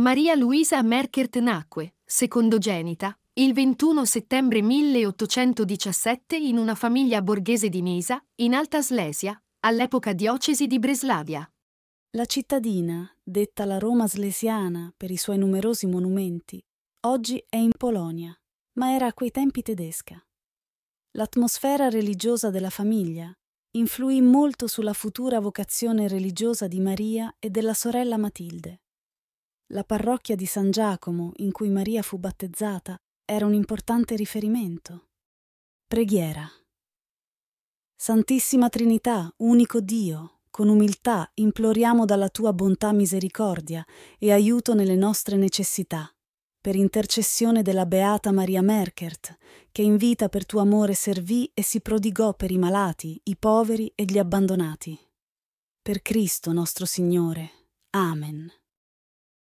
Maria Luisa Merkert nacque, secondogenita, il 21 settembre 1817 in una famiglia borghese di Nisa, in Alta Slesia, all'epoca diocesi di Breslavia. La cittadina, detta la Roma slesiana per i suoi numerosi monumenti, oggi è in Polonia, ma era a quei tempi tedesca. L'atmosfera religiosa della famiglia influì molto sulla futura vocazione religiosa di Maria e della sorella Matilde. La parrocchia di San Giacomo, in cui Maria fu battezzata, era un importante riferimento. Preghiera. Santissima Trinità, unico Dio, con umiltà imploriamo dalla tua bontà misericordia e aiuto nelle nostre necessità per intercessione della beata Maria Merkert, che in vita per tuo amore servì e si prodigò per i malati, i poveri e gli abbandonati. Per Cristo nostro Signore. Amen.